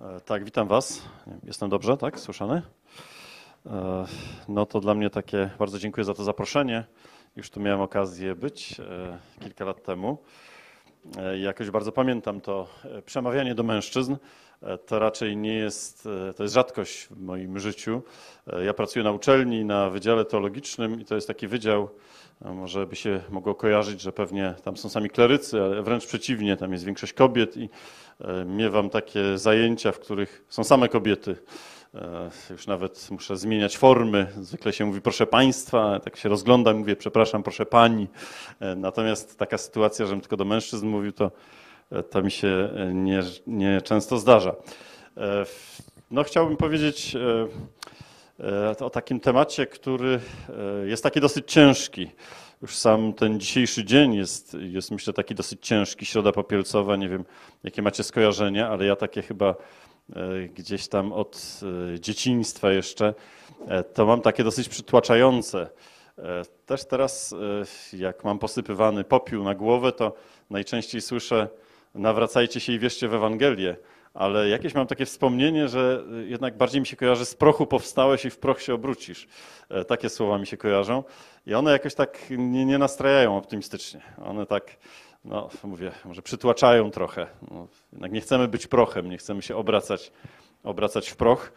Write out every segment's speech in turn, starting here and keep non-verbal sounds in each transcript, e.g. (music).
E, tak, witam Was. Jestem dobrze, tak? Słyszany? E, no to dla mnie takie bardzo dziękuję za to zaproszenie. Już tu miałem okazję być e, kilka lat temu. Jakoś bardzo pamiętam to przemawianie do mężczyzn. To raczej nie jest, to jest rzadkość w moim życiu. Ja pracuję na uczelni, na Wydziale Teologicznym i to jest taki wydział, może by się mogło kojarzyć, że pewnie tam są sami klerycy, ale wręcz przeciwnie, tam jest większość kobiet i e, miewam takie zajęcia, w których są same kobiety. E, już nawet muszę zmieniać formy. Zwykle się mówi proszę państwa, tak się rozglądam, mówię przepraszam, proszę pani. E, natomiast taka sytuacja, żebym tylko do mężczyzn mówił, to, to mi się nie, nie często zdarza. No chciałbym powiedzieć E, o takim temacie, który e, jest taki dosyć ciężki. Już sam ten dzisiejszy dzień jest, jest myślę, taki dosyć ciężki. Środa Popielcowa, nie wiem, jakie macie skojarzenia, ale ja takie chyba e, gdzieś tam od dzieciństwa jeszcze, to mam takie dosyć przytłaczające. Też teraz, jak mam posypywany popiół na głowę, to najczęściej słyszę nawracajcie się i wierzcie w Ewangelię ale jakieś mam takie wspomnienie, że y, jednak bardziej mi się kojarzy z prochu powstałeś i w proch się obrócisz. E, takie słowa mi się kojarzą i one jakoś tak nie, nie nastrajają optymistycznie. One tak, no mówię, może przytłaczają trochę. No, jednak nie chcemy być prochem, nie chcemy się obracać, obracać w proch.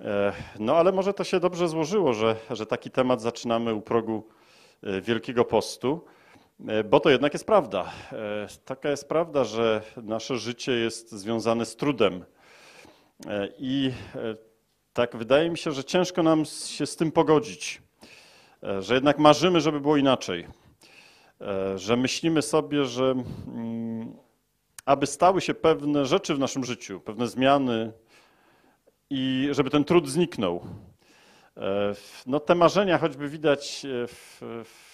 E, no ale może to się dobrze złożyło, że, że taki temat zaczynamy u progu e, Wielkiego Postu. E, bo to jednak jest prawda. E, taka jest prawda, że nasze życie jest związane z trudem. E, I tak wydaje mi się, że ciężko nam się z tym pogodzić, że jednak marzymy, żeby było inaczej, że myślimy sobie, że mm, aby stały się pewne rzeczy w naszym życiu, pewne zmiany i żeby ten trud zniknął. No te marzenia choćby widać w, w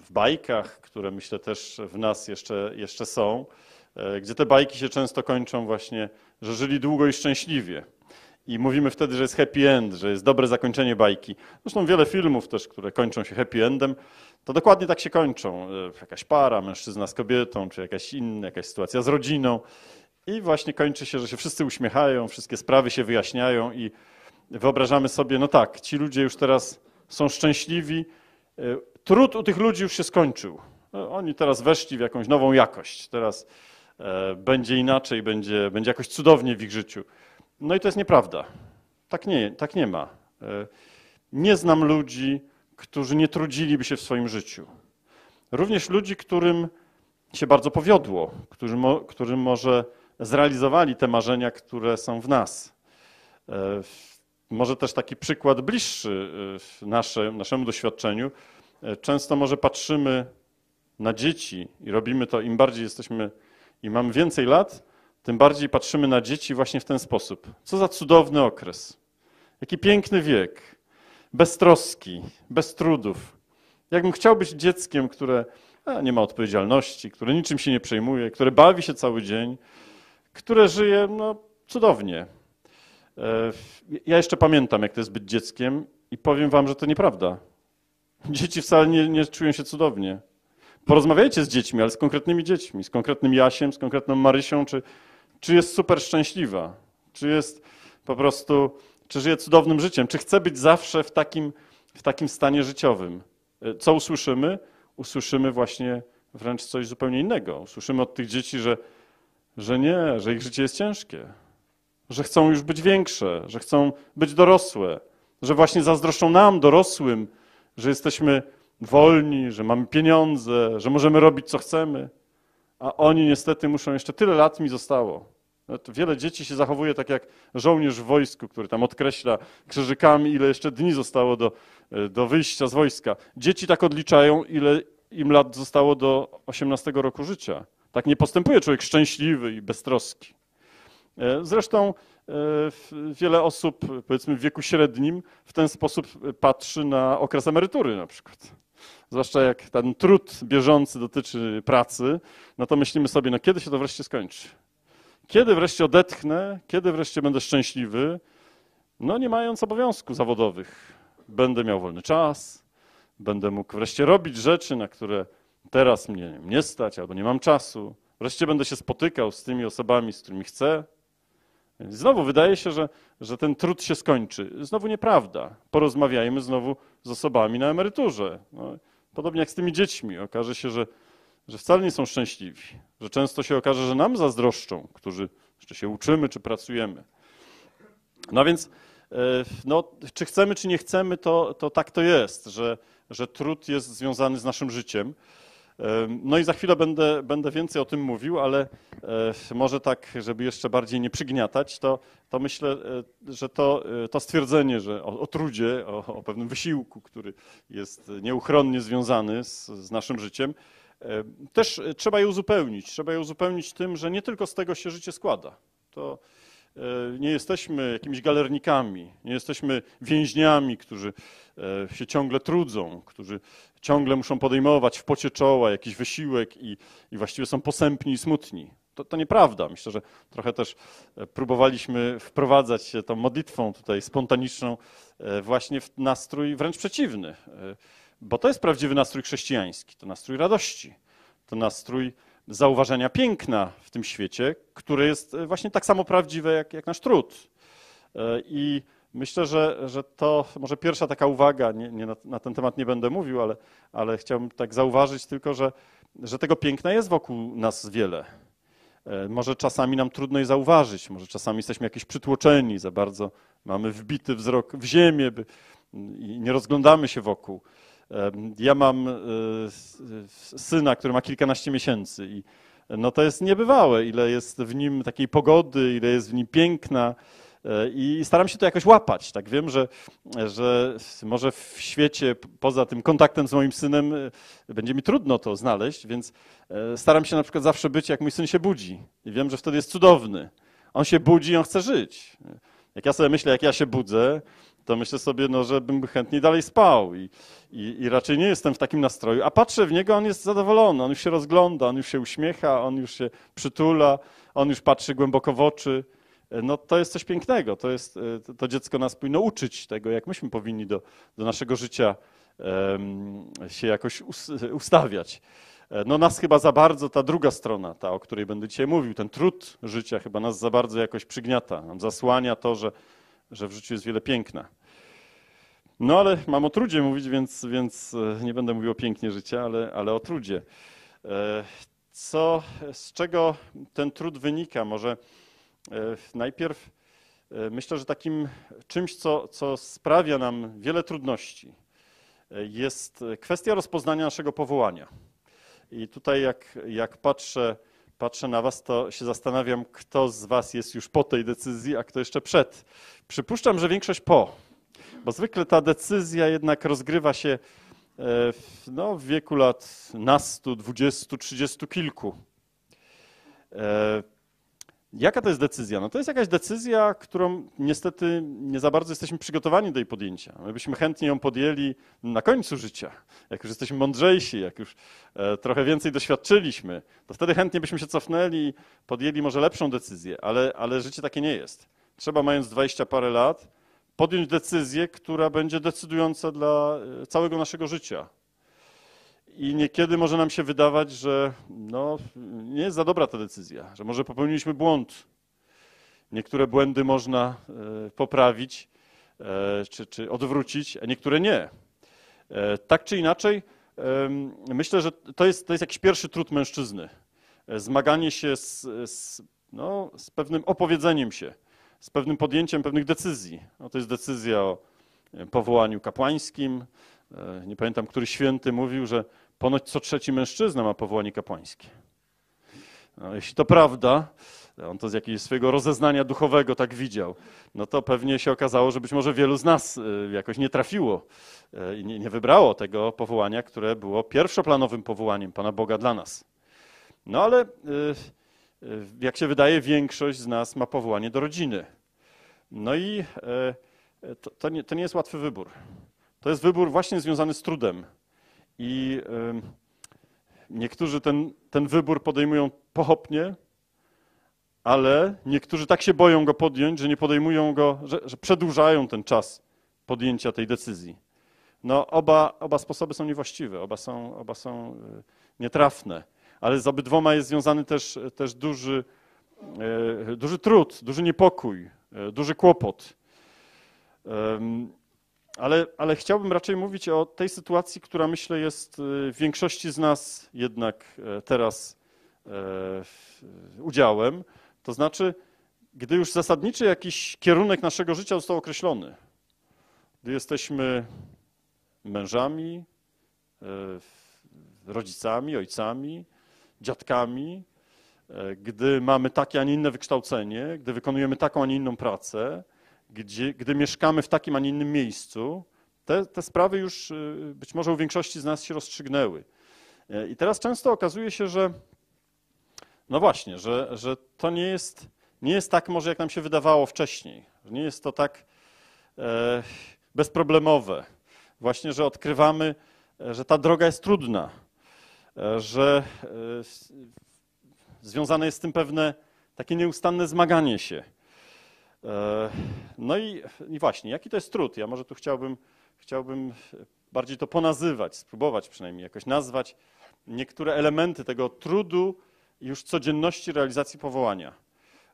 w bajkach, które myślę też w nas jeszcze, jeszcze są, e, gdzie te bajki się często kończą właśnie, że żyli długo i szczęśliwie. I mówimy wtedy, że jest happy end, że jest dobre zakończenie bajki. Zresztą wiele filmów też, które kończą się happy endem, to dokładnie tak się kończą. E, jakaś para, mężczyzna z kobietą, czy jakaś inna, jakaś sytuacja z rodziną. I właśnie kończy się, że się wszyscy uśmiechają, wszystkie sprawy się wyjaśniają i wyobrażamy sobie, no tak, ci ludzie już teraz są szczęśliwi, e, trud u tych ludzi już się skończył. No, oni teraz weszli w jakąś nową jakość. Teraz e, będzie inaczej, będzie, będzie jakoś cudownie w ich życiu. No i to jest nieprawda. Tak nie, tak nie ma. E, nie znam ludzi, którzy nie trudziliby się w swoim życiu. Również ludzi, którym się bardzo powiodło, którzy, którym może zrealizowali te marzenia, które są w nas. E, może też taki przykład bliższy nasze, naszemu doświadczeniu często może patrzymy na dzieci i robimy to im bardziej jesteśmy i mamy więcej lat, tym bardziej patrzymy na dzieci właśnie w ten sposób. Co za cudowny okres. Jaki piękny wiek. Bez troski, bez trudów. Jakbym chciał być dzieckiem, które nie ma odpowiedzialności, które niczym się nie przejmuje, które bawi się cały dzień, które żyje no, cudownie. E, ja jeszcze pamiętam, jak to jest być dzieckiem i powiem wam, że to nieprawda. Dzieci wcale nie, nie czują się cudownie. Porozmawiajcie z dziećmi, ale z konkretnymi dziećmi, z konkretnym Jasiem, z konkretną Marysią, czy, czy jest super szczęśliwa, czy jest po prostu, czy żyje cudownym życiem, czy chce być zawsze w takim, w takim stanie życiowym. E, co usłyszymy? Usłyszymy właśnie wręcz coś zupełnie innego. Usłyszymy od tych dzieci, że, że nie, że ich życie jest ciężkie, że chcą już być większe, że chcą być dorosłe, że właśnie zazdroszczą nam, dorosłym, że jesteśmy wolni, że mamy pieniądze, że możemy robić co chcemy, a oni niestety muszą jeszcze tyle lat mi zostało. No, wiele dzieci się zachowuje tak jak żołnierz w wojsku, który tam odkreśla krzyżykami, ile jeszcze dni zostało do, e, do wyjścia z wojska. Dzieci tak odliczają, ile im lat zostało do 18 roku życia. Tak nie postępuje człowiek szczęśliwy i beztroski. E, zresztą wiele osób, powiedzmy w wieku średnim, w ten sposób patrzy na okres emerytury na przykład. Zwłaszcza jak ten trud bieżący dotyczy pracy, no to myślimy sobie, no kiedy się to wreszcie skończy? Kiedy wreszcie odetchnę? Kiedy wreszcie będę szczęśliwy? No nie mając obowiązków zawodowych. Będę miał wolny czas, będę mógł wreszcie robić rzeczy, na które teraz mnie nie stać albo nie mam czasu. Wreszcie będę się spotykał z tymi osobami, z którymi chcę znowu wydaje się, że, że ten trud się skończy. Znowu nieprawda. Porozmawiajmy znowu z osobami na emeryturze. No, podobnie jak z tymi dziećmi. Okaże się, że, że wcale nie są szczęśliwi, że często się okaże, że nam zazdroszczą, którzy jeszcze się uczymy czy pracujemy. No więc, e, no, czy chcemy, czy nie chcemy, to, to tak to jest, że, że trud jest związany z naszym życiem. No i za chwilę będę, będę więcej o tym mówił, ale e, może tak, żeby jeszcze bardziej nie przygniatać, to, to myślę, e, że to, e, to stwierdzenie, że o, o trudzie, o, o, pewnym wysiłku, który jest nieuchronnie związany z, z naszym życiem, też trzeba je uzupełnić. Trzeba je uzupełnić tym, że nie tylko z tego się życie składa. To, E, nie jesteśmy jakimiś galernikami, nie jesteśmy więźniami, którzy e, się ciągle trudzą, którzy ciągle muszą podejmować w pocie czoła jakiś wysiłek i, i właściwie są posępni i smutni. To, to nieprawda. Myślę, że trochę też e, próbowaliśmy wprowadzać się tą modlitwą tutaj spontaniczną właśnie w nastrój wręcz przeciwny, bo to jest prawdziwy nastrój chrześcijański, to nastrój radości, to nastrój zauważenia piękna w tym świecie, które jest e, właśnie tak samo prawdziwe jak, jak nasz trud. E, I myślę, że, że to może pierwsza taka uwaga, nie, nie na, na, ten temat nie będę mówił, ale, ale chciałbym tak zauważyć tylko, że, że tego piękna jest wokół nas wiele. E, może czasami nam trudno je zauważyć, może czasami jesteśmy jakieś przytłoczeni, za bardzo mamy wbity wzrok w ziemię by, i nie rozglądamy się wokół. Ja mam e, syna, który ma kilkanaście miesięcy i no to jest niebywałe, ile jest w nim takiej pogody, ile jest w nim piękna. E, I staram się to jakoś łapać. Tak wiem, że, że może w świecie poza tym kontaktem z moim synem e, będzie mi trudno to znaleźć, więc staram się na przykład zawsze być, jak mój syn się budzi. I wiem, że wtedy jest cudowny. On się budzi, on chce żyć. Jak ja sobie myślę, jak ja się budzę, to myślę sobie, no, że bym chętnie dalej spał i, i, i, raczej nie jestem w takim nastroju. A patrzę w niego, on jest zadowolony, on już się rozgląda, on już się uśmiecha, on już się przytula, on już patrzy głęboko w oczy. E, no to jest coś pięknego, to, jest, e, to dziecko nas powinno uczyć tego, jak myśmy powinni do, do naszego życia um, się jakoś ustawiać. E, no nas chyba za bardzo ta druga strona, ta, o której będę dzisiaj mówił, ten trud życia chyba nas za bardzo jakoś przygniata, zasłania to, że że w życiu jest wiele piękna. No ale mam o trudzie mówić, więc, więc e, nie będę mówił o pięknie życia, ale, ale o trudzie. E, co, z czego ten trud wynika? Może e, najpierw myślę, że takim czymś, co, co sprawia nam wiele trudności, jest kwestia rozpoznania naszego powołania. I tutaj, jak, jak patrzę patrzę na was, to się zastanawiam, kto z was jest już po tej decyzji, a kto jeszcze przed. Przypuszczam, że większość po, bo zwykle ta decyzja jednak rozgrywa się e, w, no, w wieku lat nastu, dwudziestu, trzydziestu kilku. E, Jaka to jest decyzja? No to jest jakaś decyzja, którą niestety nie za bardzo jesteśmy przygotowani do jej podjęcia. My byśmy chętnie ją podjęli na końcu życia, jak już jesteśmy mądrzejsi, jak już e, trochę więcej doświadczyliśmy, to wtedy chętnie byśmy się cofnęli i podjęli może lepszą decyzję, ale, ale życie takie nie jest. Trzeba, mając dwadzieścia parę lat, podjąć decyzję, która będzie decydująca dla e, całego naszego życia, i niekiedy może nam się wydawać, że no, nie jest za dobra ta decyzja, że może popełniliśmy błąd. Niektóre błędy można e, poprawić e, czy, czy odwrócić, a niektóre nie. E, tak czy inaczej, myślę, że to jest, to jest jakiś pierwszy trud mężczyzny. Zmaganie się z, z, no, z pewnym opowiedzeniem się, z pewnym podjęciem pewnych decyzji. No, to jest decyzja o powołaniu kapłańskim. Nie pamiętam, który święty mówił, że Ponoć co trzeci mężczyzna ma powołanie kapłańskie. No, jeśli to prawda, on to z jakiegoś swojego rozeznania duchowego tak widział, no to pewnie się okazało, że być może wielu z nas y, jakoś nie trafiło y, i nie, wybrało tego powołania, które było pierwszoplanowym powołaniem Pana Boga dla nas. No ale y, jak się wydaje, większość z nas ma powołanie do rodziny. No i to, to, nie, to nie jest łatwy wybór. To jest wybór właśnie związany z trudem i niektórzy ten, ten wybór podejmują pochopnie, ale niektórzy tak się boją go podjąć, że nie podejmują go, że, że przedłużają ten czas podjęcia tej decyzji. No, oba, oba sposoby są niewłaściwe, oba są, oba są e, nietrafne, ale z obydwoma jest związany też, też duży, e, duży trud, duży niepokój, e, duży kłopot ale, ale chciałbym raczej mówić o tej sytuacji, która myślę jest y, w większości z nas jednak e, teraz e, udziałem. To znaczy, gdy już zasadniczy jakiś kierunek naszego życia został określony, gdy jesteśmy mężami, e, rodzicami, ojcami, dziadkami, gdy mamy takie, a nie inne wykształcenie, gdy wykonujemy taką, a nie inną pracę, gdzie, gdy mieszkamy w takim, a nie innym miejscu, te, te sprawy już y, być może u większości z nas się rozstrzygnęły. E, I teraz często okazuje się, że no właśnie, że, że to nie jest, nie jest tak może, jak nam się wydawało wcześniej. Nie jest to tak e, bezproblemowe. Właśnie, że odkrywamy, e, że ta droga jest trudna, e, że e, związane jest z tym pewne takie nieustanne zmaganie się E, no i, i właśnie, jaki to jest trud? Ja może tu chciałbym, chciałbym bardziej to ponazywać, spróbować przynajmniej jakoś nazwać niektóre elementy tego trudu już codzienności realizacji powołania.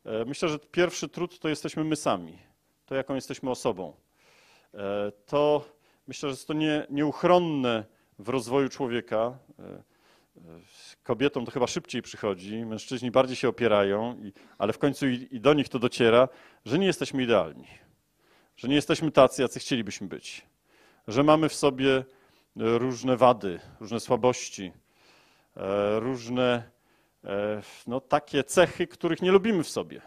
E, myślę, że pierwszy trud to jesteśmy my sami, to jaką jesteśmy osobą. E, to myślę, że jest to nie, nieuchronne w rozwoju człowieka. Kobietom to chyba szybciej przychodzi, mężczyźni bardziej się opierają, ale w końcu i do nich to dociera, że nie jesteśmy idealni, że nie jesteśmy tacy, jacy chcielibyśmy być, że mamy w sobie e, różne wady, różne słabości, e, różne e, no, takie cechy, których nie lubimy w sobie.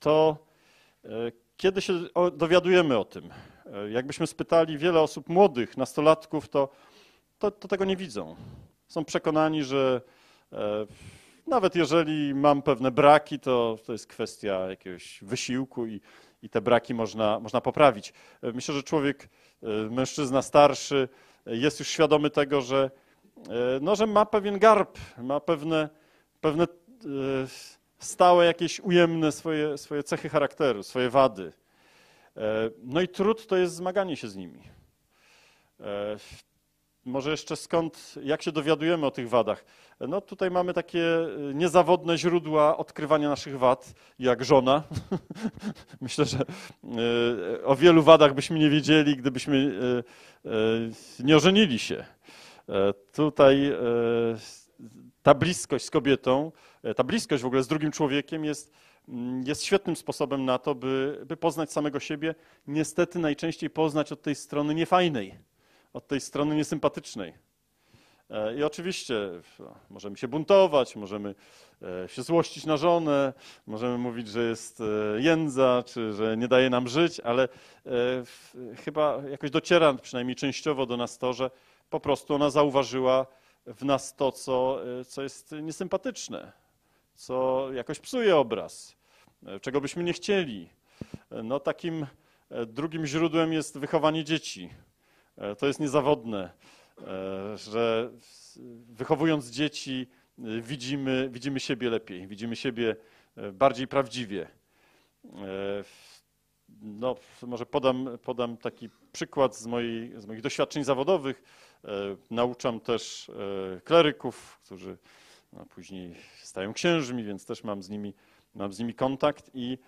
To kiedy się dowiadujemy o tym? Jakbyśmy spytali wiele osób młodych, nastolatków, to to, to tego nie widzą. Są przekonani, że e, nawet jeżeli mam pewne braki, to, to jest kwestia jakiegoś wysiłku i, i te braki można, można poprawić. E, myślę, że człowiek, e, mężczyzna starszy, jest już świadomy tego, że, no, że ma pewien garb, ma pewne, pewne stałe, jakieś ujemne swoje, swoje cechy charakteru, swoje wady. No i trud to jest zmaganie się z nimi. Może jeszcze skąd, jak się dowiadujemy o tych wadach? No tutaj mamy takie y, niezawodne źródła odkrywania naszych wad, jak żona. (laughs) Myślę, że y, o wielu wadach byśmy nie wiedzieli, gdybyśmy y, nie ożenili się. E, tutaj e, ta bliskość z kobietą, e, ta bliskość w ogóle z drugim człowiekiem jest, mm, jest świetnym sposobem na to, by, by poznać samego siebie. Niestety najczęściej poznać od tej strony niefajnej od tej strony niesympatycznej. E, I oczywiście możemy się buntować, możemy e, się złościć na żonę, możemy mówić, że jest e, jędza, czy że nie daje nam żyć, ale chyba jakoś dociera przynajmniej częściowo do nas to, że po prostu ona zauważyła w nas to, co, co jest niesympatyczne, co jakoś psuje obraz, czego byśmy nie chcieli. No takim drugim źródłem jest wychowanie dzieci E, to jest niezawodne, e, że wychowując dzieci e, widzimy, widzimy siebie lepiej, widzimy siebie bardziej prawdziwie. No, może podam, podam taki przykład z, mojej, z moich doświadczeń zawodowych. Nauczam też kleryków, którzy no, później stają księżmi, więc też mam z nimi, mam z nimi kontakt i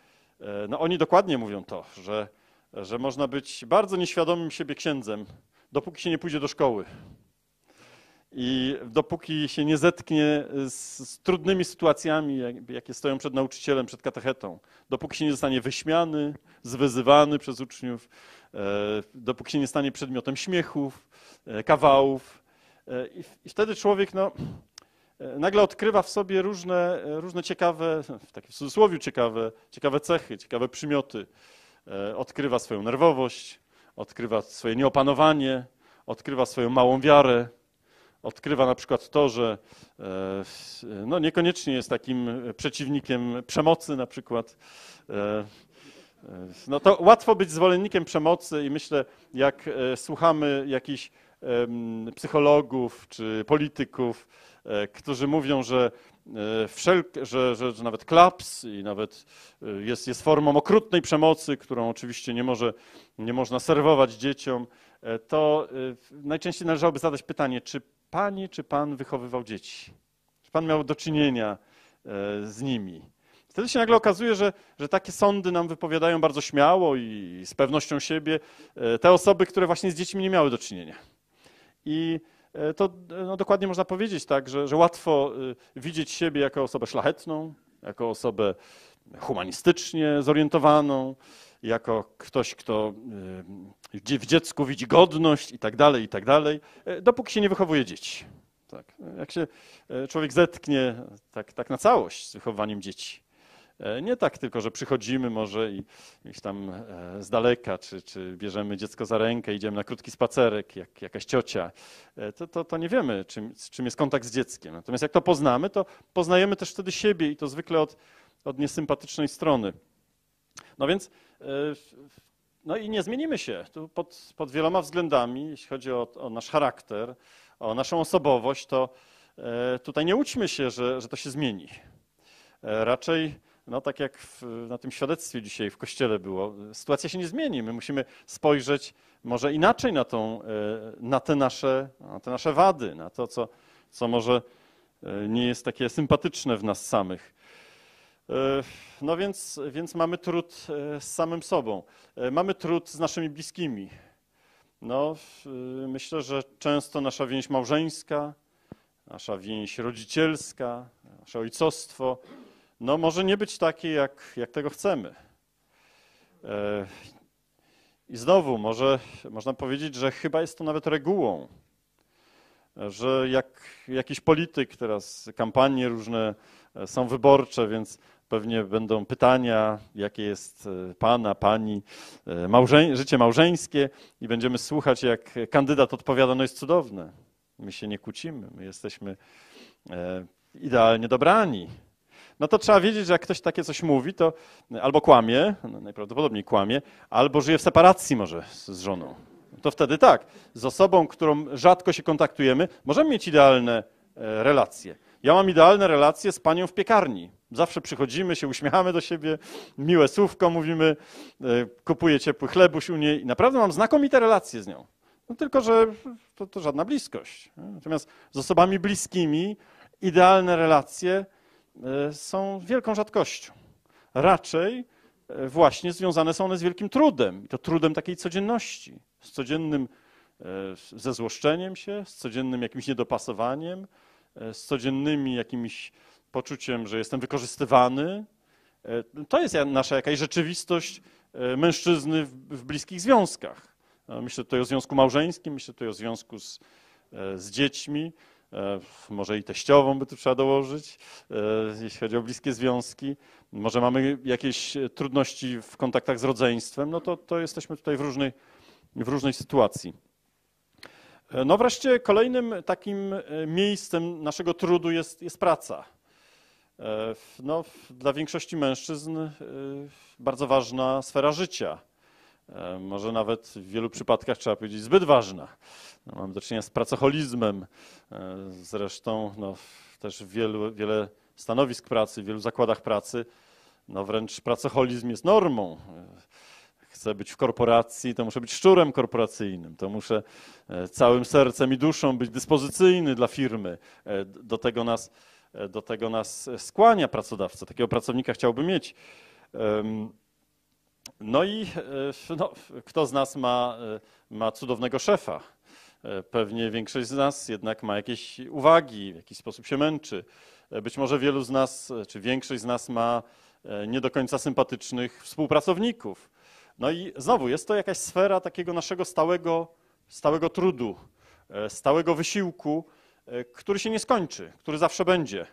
no, oni dokładnie mówią to, że że można być bardzo nieświadomym siebie księdzem, dopóki się nie pójdzie do szkoły. I dopóki się nie zetknie z, z trudnymi sytuacjami, jakie stoją przed nauczycielem, przed katechetą, dopóki się nie zostanie wyśmiany, zwyzywany przez uczniów, e, dopóki się nie stanie przedmiotem śmiechów, e, kawałów. E, I wtedy człowiek no, nagle odkrywa w sobie różne, różne ciekawe, w takim cudzysłowie ciekawe, ciekawe cechy, ciekawe przymioty. E, odkrywa swoją nerwowość, odkrywa swoje nieopanowanie, odkrywa swoją małą wiarę, odkrywa na przykład to, że e, no niekoniecznie jest takim przeciwnikiem przemocy na przykład. E, no to łatwo być zwolennikiem przemocy i myślę, jak słuchamy jakichś psychologów czy polityków, którzy mówią, że E, wszelk, że, że, że, nawet klaps i nawet e, jest, jest formą okrutnej przemocy, którą oczywiście nie, może, nie można serwować dzieciom, e, to najczęściej należałoby zadać pytanie, czy pani, czy pan wychowywał dzieci? Czy pan miał do czynienia z nimi? Wtedy się nagle okazuje, że, że takie sądy nam wypowiadają bardzo śmiało i z pewnością siebie te osoby, które właśnie z dziećmi nie miały do czynienia. I E, to e, no, dokładnie można powiedzieć tak, że, że łatwo e, widzieć siebie jako osobę szlachetną, jako osobę humanistycznie zorientowaną, jako ktoś, kto w dziecku widzi godność i tak dalej, i tak dalej, dopóki się nie wychowuje dzieci. Tak. Jak się człowiek zetknie tak, tak na całość z wychowaniem dzieci, E, nie tak tylko, że przychodzimy może i gdzieś tam e, z daleka, czy, czy bierzemy dziecko za rękę, idziemy na krótki spacerek, jak jakaś ciocia. E, to, to, to nie wiemy, czym, czym jest kontakt z dzieckiem. Natomiast jak to poznamy, to poznajemy też wtedy siebie i to zwykle od, od niesympatycznej strony. No więc no i nie zmienimy się tu pod, pod wieloma względami, jeśli chodzi o, o, nasz charakter, o naszą osobowość, to tutaj nie łudźmy się, że, że to się zmieni. Raczej no tak jak w, na tym świadectwie dzisiaj w kościele było, sytuacja się nie zmieni. My musimy spojrzeć może inaczej na, tą, e, na, te, nasze, na te nasze wady, na to, co, co może e, nie jest takie sympatyczne w nas samych. E, no więc, więc mamy trud z samym sobą, mamy trud z naszymi bliskimi. No, myślę, że często nasza więź małżeńska, nasza więź rodzicielska, nasze ojcostwo, no może nie być taki, jak, jak tego chcemy. E, I znowu, może można powiedzieć, że chyba jest to nawet regułą, że jak jakiś polityk, teraz kampanie różne e, są wyborcze, więc pewnie będą pytania, jakie jest e, pana, pani małżeń, życie małżeńskie i będziemy słuchać, jak kandydat odpowiada, no jest cudowne. My się nie kłócimy, my jesteśmy idealnie dobrani, no to trzeba wiedzieć, że jak ktoś takie coś mówi, to albo kłamie, no najprawdopodobniej kłamie, albo żyje w separacji może z żoną. To wtedy tak, z osobą, którą rzadko się kontaktujemy, możemy mieć idealne e, relacje. Ja mam idealne relacje z panią w piekarni. Zawsze przychodzimy, się uśmiechamy do siebie, miłe słówko mówimy, e, kupuję ciepły chlebuś u niej i naprawdę mam znakomite relacje z nią. No tylko, że to, to żadna bliskość. Natomiast z osobami bliskimi idealne relacje E, są wielką rzadkością. Raczej e, właśnie związane są one z wielkim trudem, i to trudem takiej codzienności, z codziennym e, zezłoszczeniem się, z codziennym jakimś niedopasowaniem, z codziennymi jakimś poczuciem, że jestem wykorzystywany. To jest nasza jakaś rzeczywistość mężczyzny w bliskich związkach. Myślę tutaj o związku małżeńskim, myślę tutaj o związku z, z dziećmi. E, może i teściową by tu trzeba dołożyć, e, jeśli chodzi o bliskie związki. Może mamy jakieś e, trudności w kontaktach z rodzeństwem, no to, to jesteśmy tutaj w różnej, w różnej sytuacji. No wreszcie kolejnym takim miejscem naszego trudu jest, jest praca. No, dla większości mężczyzn bardzo ważna sfera życia – E, może nawet w wielu przypadkach trzeba powiedzieć zbyt ważna. No, do czynienia z pracoholizmem, e, zresztą no, też wielu, wiele stanowisk pracy, w wielu zakładach pracy, no wręcz pracoholizm jest normą. E, chcę być w korporacji, to muszę być szczurem korporacyjnym, to muszę całym sercem i duszą być dyspozycyjny dla firmy. Do tego nas, do tego nas skłania pracodawca. Takiego pracownika chciałbym mieć. No i e, no, kto z nas ma, e, ma cudownego szefa? E, pewnie większość z nas jednak ma jakieś uwagi, w jakiś sposób się męczy. Być może wielu z nas, czy większość z nas ma nie do końca sympatycznych współpracowników. No i znowu jest to jakaś sfera takiego naszego stałego, stałego trudu, stałego wysiłku, który się nie skończy, który zawsze będzie.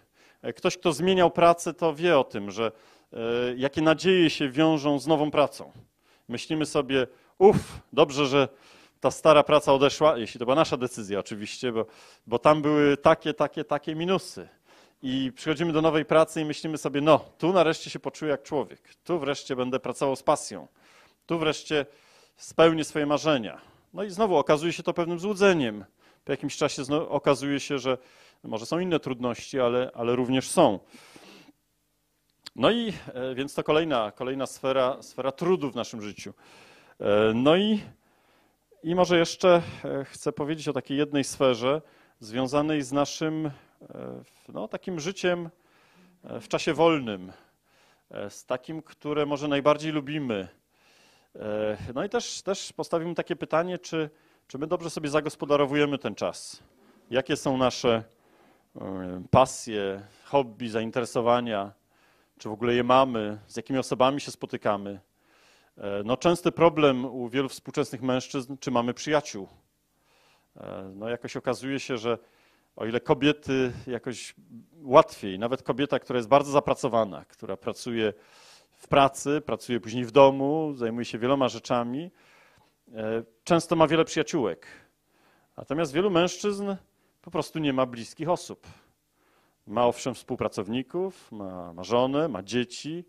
Ktoś, kto zmieniał pracę, to wie o tym, że E, jakie nadzieje się wiążą z nową pracą. Myślimy sobie, uff, dobrze, że ta stara praca odeszła, jeśli to była nasza decyzja oczywiście, bo, bo tam były takie, takie, takie minusy. I przychodzimy do nowej pracy i myślimy sobie, no, tu nareszcie się poczuję jak człowiek, tu wreszcie będę pracował z pasją, tu wreszcie spełnię swoje marzenia. No i znowu okazuje się to pewnym złudzeniem. Po jakimś czasie okazuje się, że może są inne trudności, ale, ale również są. No i e, więc to kolejna, kolejna sfera, sfera trudu w naszym życiu. E, no i, i może jeszcze e, chcę powiedzieć o takiej jednej sferze związanej z naszym no, takim życiem w czasie wolnym, z takim, które może najbardziej lubimy. No i też, też postawimy takie pytanie, czy, czy my dobrze sobie zagospodarowujemy ten czas? Jakie są nasze pasje, hobby, zainteresowania? czy w ogóle je mamy, z jakimi osobami się spotykamy. E, no, częsty problem u wielu współczesnych mężczyzn, czy mamy przyjaciół. E, no, jakoś okazuje się, że o ile kobiety jakoś łatwiej, nawet kobieta, która jest bardzo zapracowana, która pracuje w pracy, pracuje później w domu, zajmuje się wieloma rzeczami, e, często ma wiele przyjaciółek. Natomiast wielu mężczyzn po prostu nie ma bliskich osób. Ma owszem współpracowników, ma, ma żonę, ma dzieci,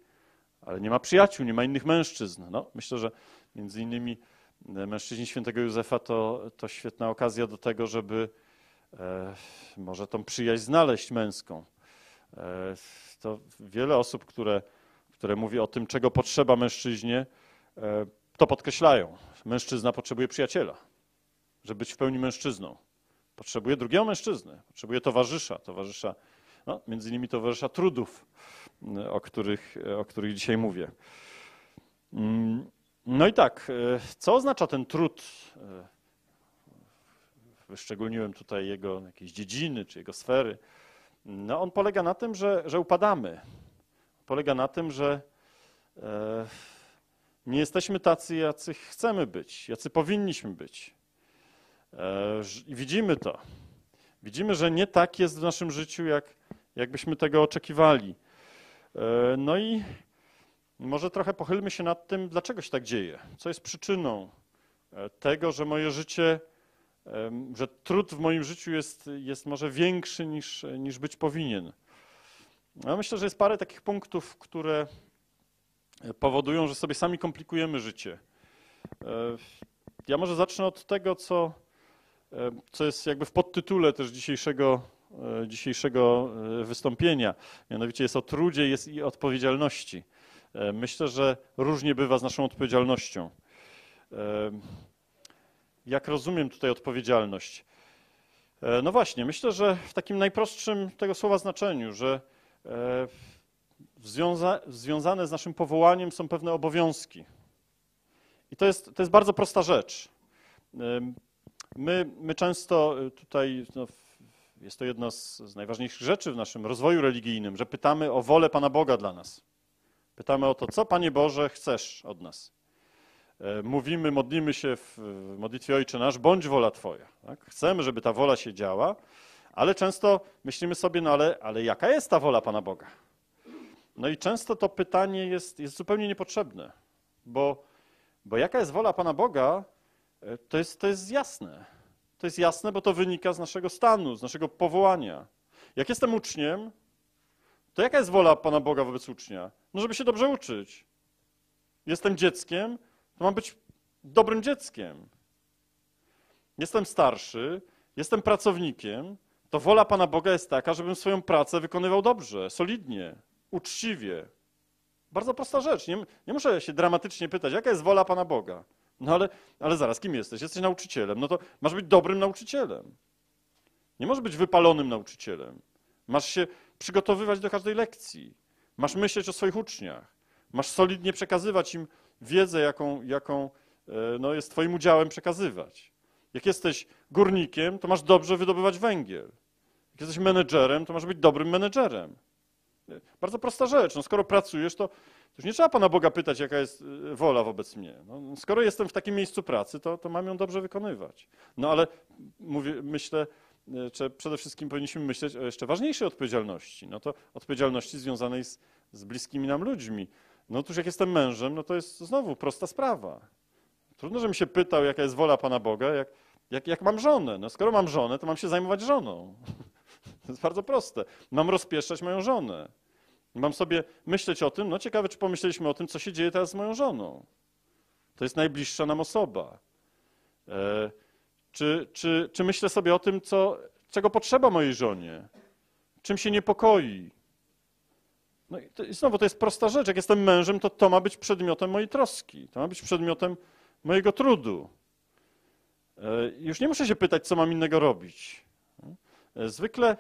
ale nie ma przyjaciół, nie ma innych mężczyzn. No, myślę, że między innymi e, mężczyźni świętego Józefa to, to świetna okazja do tego, żeby e, może tą przyjaźń znaleźć męską. E, to wiele osób, które, które mówi o tym, czego potrzeba mężczyźnie, e, to podkreślają. Mężczyzna potrzebuje przyjaciela, żeby być w pełni mężczyzną. Potrzebuje drugiego mężczyzny, potrzebuje towarzysza, towarzysza no, między innymi Towarzysza Trudów, o których, o których dzisiaj mówię. Mm, no i tak, e, co oznacza ten trud? E, wyszczególniłem tutaj jego jakieś dziedziny czy jego sfery. No, on polega na tym, że, że upadamy. Polega na tym, że e, nie jesteśmy tacy, jacy chcemy być, jacy powinniśmy być. widzimy to. Widzimy, że nie tak jest w naszym życiu, jak, jakbyśmy tego oczekiwali. E, no i może trochę pochylmy się nad tym, dlaczego się tak dzieje, co jest przyczyną e, tego, że moje życie, że trud w moim życiu jest, jest może większy niż, niż być powinien. Ja no, myślę, że jest parę takich punktów, które e, powodują, że sobie sami komplikujemy życie. Ja może zacznę od tego, co, co jest jakby w podtytule też dzisiejszego E, dzisiejszego e, wystąpienia. Mianowicie jest o trudzie jest i odpowiedzialności. E, myślę, że różnie bywa z naszą odpowiedzialnością. Jak rozumiem tutaj odpowiedzialność? No właśnie, myślę, że w takim najprostszym tego słowa znaczeniu, że związa, związane z naszym powołaniem są pewne obowiązki. I to jest, to jest bardzo prosta rzecz. My, my często tutaj no, jest to jedna z, z najważniejszych rzeczy w naszym rozwoju religijnym, że pytamy o wolę Pana Boga dla nas. Pytamy o to, co Panie Boże chcesz od nas. E, mówimy, modlimy się w modlitwie Ojcze Nasz, bądź wola Twoja. Tak? Chcemy, żeby ta wola się działa, ale często myślimy sobie, no ale, ale jaka jest ta wola Pana Boga? No i często to pytanie jest, jest zupełnie niepotrzebne, bo, bo jaka jest wola Pana Boga, e, to jest, to jest jasne. To jest jasne, bo to wynika z naszego stanu, z naszego powołania. Jak jestem uczniem, to jaka jest wola Pana Boga wobec ucznia? No, żeby się dobrze uczyć. Jestem dzieckiem, to mam być dobrym dzieckiem. Jestem starszy, jestem pracownikiem, to wola Pana Boga jest taka, żebym swoją pracę wykonywał dobrze, solidnie, uczciwie. Bardzo prosta rzecz. Nie, nie muszę się dramatycznie pytać, jaka jest wola Pana Boga. No ale, ale zaraz, kim jesteś? Jesteś nauczycielem. No to masz być dobrym nauczycielem. Nie możesz być wypalonym nauczycielem. Masz się przygotowywać do każdej lekcji. Masz myśleć o swoich uczniach. Masz solidnie przekazywać im wiedzę, jaką, jaką e, no, jest twoim udziałem przekazywać. Jak jesteś górnikiem, to masz dobrze wydobywać węgiel. Jak jesteś menedżerem, to masz być dobrym menedżerem. E, bardzo prosta rzecz. No, skoro pracujesz, to już nie trzeba Pana Boga pytać, jaka jest y, wola wobec mnie. No, skoro jestem w takim miejscu pracy, to, to mam ją dobrze wykonywać. No ale mówię, myślę, że y, przede wszystkim powinniśmy myśleć o jeszcze ważniejszej odpowiedzialności. No to odpowiedzialności związanej z, z bliskimi nam ludźmi. No tuż jak jestem mężem, no to jest znowu prosta sprawa. Trudno, żebym się pytał, jaka jest wola Pana Boga, jak, jak, jak mam żonę. No skoro mam żonę, to mam się zajmować żoną. (laughs) To jest bardzo proste. Mam rozpieszczać moją żonę. Mam sobie myśleć o tym, no ciekawe, czy pomyśleliśmy o tym, co się dzieje teraz z moją żoną. To jest najbliższa nam osoba. E, czy, czy, czy myślę sobie o tym, co, czego potrzeba mojej żonie? Czym się niepokoi? No i, to, i znowu to jest prosta rzecz. Jak jestem mężem, to to ma być przedmiotem mojej troski, to ma być przedmiotem mojego trudu. E, już nie muszę się pytać, co mam innego robić. E, zwykle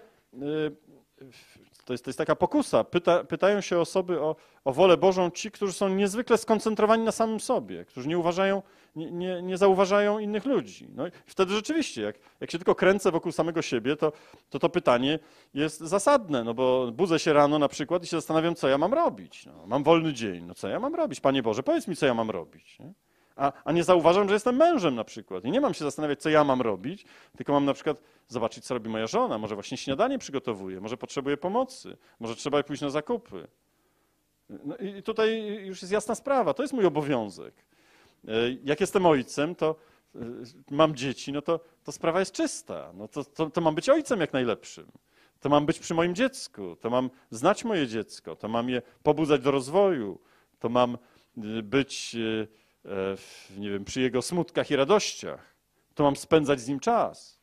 to jest, to jest taka pokusa. Pyta, pytają się osoby o, o wolę Bożą ci, którzy są niezwykle skoncentrowani na samym sobie, którzy nie uważają, nie, nie, nie zauważają innych ludzi. No i wtedy rzeczywiście, jak, jak się tylko kręcę wokół samego siebie, to, to to pytanie jest zasadne, no bo budzę się rano na przykład i się zastanawiam, co ja mam robić. No, mam wolny dzień, no co ja mam robić? Panie Boże, powiedz mi, co ja mam robić. Nie? a, a nie zauważam, że jestem mężem na przykład. I nie mam się zastanawiać, co ja mam robić, tylko mam na przykład zobaczyć, co robi moja żona. Może właśnie śniadanie przygotowuje, może potrzebuje pomocy, może trzeba pójść na zakupy. No i tutaj już jest jasna sprawa, to jest mój obowiązek. E, jak jestem ojcem, to e, mam dzieci, no to, to sprawa jest czysta. No to, to, to mam być ojcem jak najlepszym. To mam być przy moim dziecku, to mam znać moje dziecko, to mam je pobudzać do rozwoju, to mam y, być y, nie wiem, przy jego smutkach i radościach, to mam spędzać z nim czas.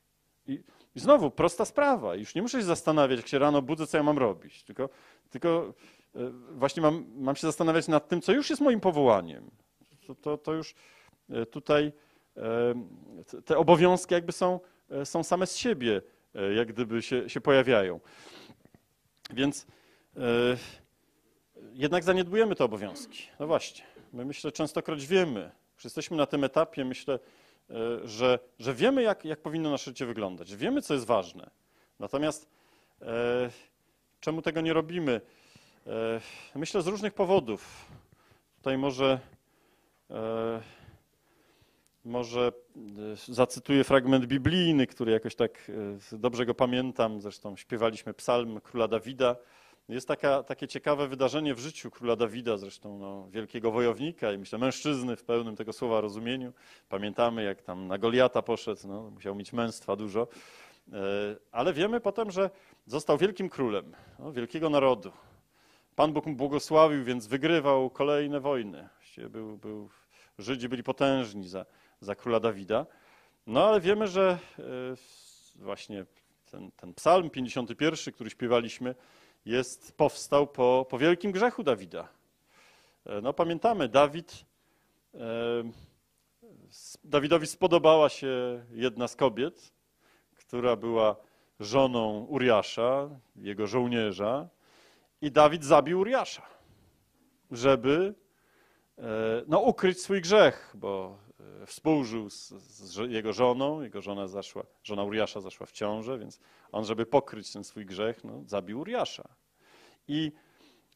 I, i znowu prosta sprawa. Już nie muszę się zastanawiać, jak się rano budzę, co ja mam robić. Tylko, tylko e, właśnie mam, mam się zastanawiać nad tym, co już jest moim powołaniem. To, to, to już e, tutaj e, te obowiązki jakby są, są same z siebie, jak gdyby się, się pojawiają. Więc jednak zaniedbujemy te obowiązki. No właśnie. My myślę, częstokroć wiemy, już jesteśmy na tym etapie, myślę, e, że, że wiemy, jak, jak powinno nasze życie wyglądać, wiemy, co jest ważne. Natomiast e, czemu tego nie robimy? E, myślę z różnych powodów. Tutaj może, e, może e, zacytuję fragment biblijny, który jakoś tak e, dobrze go pamiętam. Zresztą śpiewaliśmy psalm króla Dawida. Jest taka, takie ciekawe wydarzenie w życiu króla Dawida, zresztą no, wielkiego wojownika i myślę mężczyzny w pełnym tego słowa rozumieniu. Pamiętamy, jak tam na Goliata poszedł, no, musiał mieć męstwa dużo. E, ale wiemy potem, że został wielkim królem, no, wielkiego narodu. Pan Bóg mu błogosławił, więc wygrywał kolejne wojny. Był, był, Żydzi byli potężni za, za króla Dawida. No ale wiemy, że e, właśnie ten, ten psalm 51, który śpiewaliśmy, jest, powstał po, po wielkim grzechu Dawida. E, no pamiętamy, Dawid, e, Dawidowi spodobała się jedna z kobiet, która była żoną Uriasza, jego żołnierza, i Dawid zabił Uriasza, żeby e, no, ukryć swój grzech, bo E, współżył z, z, jego żoną, jego żona zaszła, żona Uriasza zaszła w ciążę, więc on, żeby pokryć ten swój grzech, no, zabił Uriasza. I